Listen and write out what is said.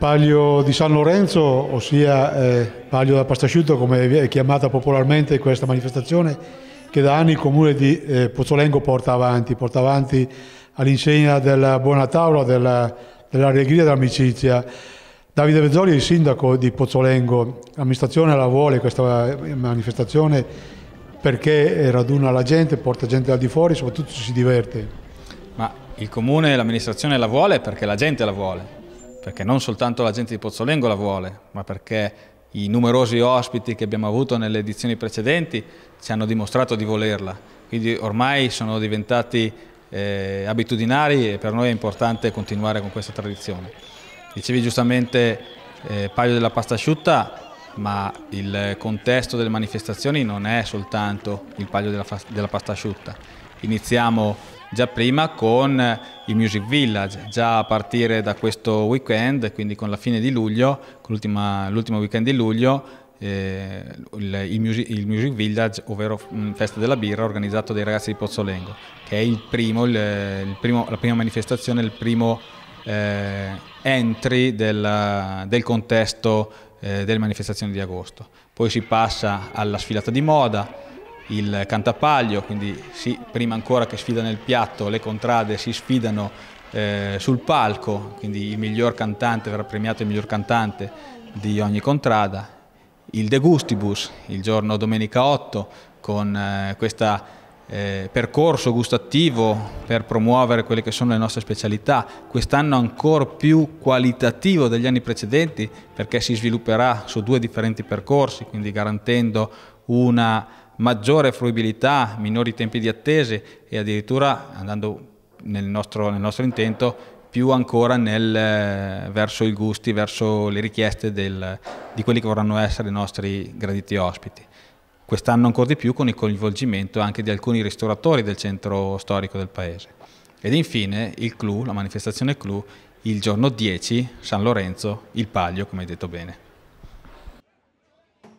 Palio di San Lorenzo, ossia eh, Palio da Pastasciutto, come è chiamata popolarmente questa manifestazione, che da anni il comune di eh, Pozzolengo porta avanti, porta avanti all'insegna della buona tavola, della, dell'allegria e dell'amicizia. Davide Vezzoli è il sindaco di Pozzolengo, l'amministrazione la vuole questa eh, manifestazione perché eh, raduna la gente, porta gente da di fuori, soprattutto si diverte. Ma il comune e l'amministrazione la vuole perché la gente la vuole perché non soltanto la gente di Pozzolengo la vuole, ma perché i numerosi ospiti che abbiamo avuto nelle edizioni precedenti ci hanno dimostrato di volerla, quindi ormai sono diventati eh, abitudinari e per noi è importante continuare con questa tradizione. Dicevi giustamente eh, Paglio della pasta asciutta, ma il contesto delle manifestazioni non è soltanto il Paglio della, della pasta asciutta. Iniziamo già prima con il Music Village, già a partire da questo weekend, quindi con la fine di luglio, con l'ultimo weekend di luglio, eh, il, music, il, music, Village, ovvero mm, Festa della Birra, organizzato dai ragazzi di Pozzolengo, che è il primo, il, primo, la prima manifestazione, il primo eh, entry del, del contesto eh, delle manifestazioni di agosto. Poi si passa alla sfilata di moda, il cantapaglio, quindi si, prima ancora che sfida nel piatto le contrade si sfidano eh, sul palco, quindi il miglior cantante verrà premiato il miglior cantante di ogni contrada. Il De Gustibus, il giorno domenica 8, con eh, questo eh, percorso gustativo per promuovere quelle che sono le nostre specialità, quest'anno ancora più qualitativo degli anni precedenti perché si svilupperà su due differenti percorsi, quindi garantendo una maggiore fruibilità, minori tempi di attese e addirittura andando nel nostro, nel nostro intento più ancora nel, eh, verso i gusti, verso le richieste del, di quelli che vorranno essere i nostri graditi ospiti. Quest'anno ancora di più con il coinvolgimento anche di alcuni ristoratori del centro storico del paese. Ed infine il clou, la manifestazione clou, il giorno 10, San Lorenzo, il Paglio, come hai detto bene.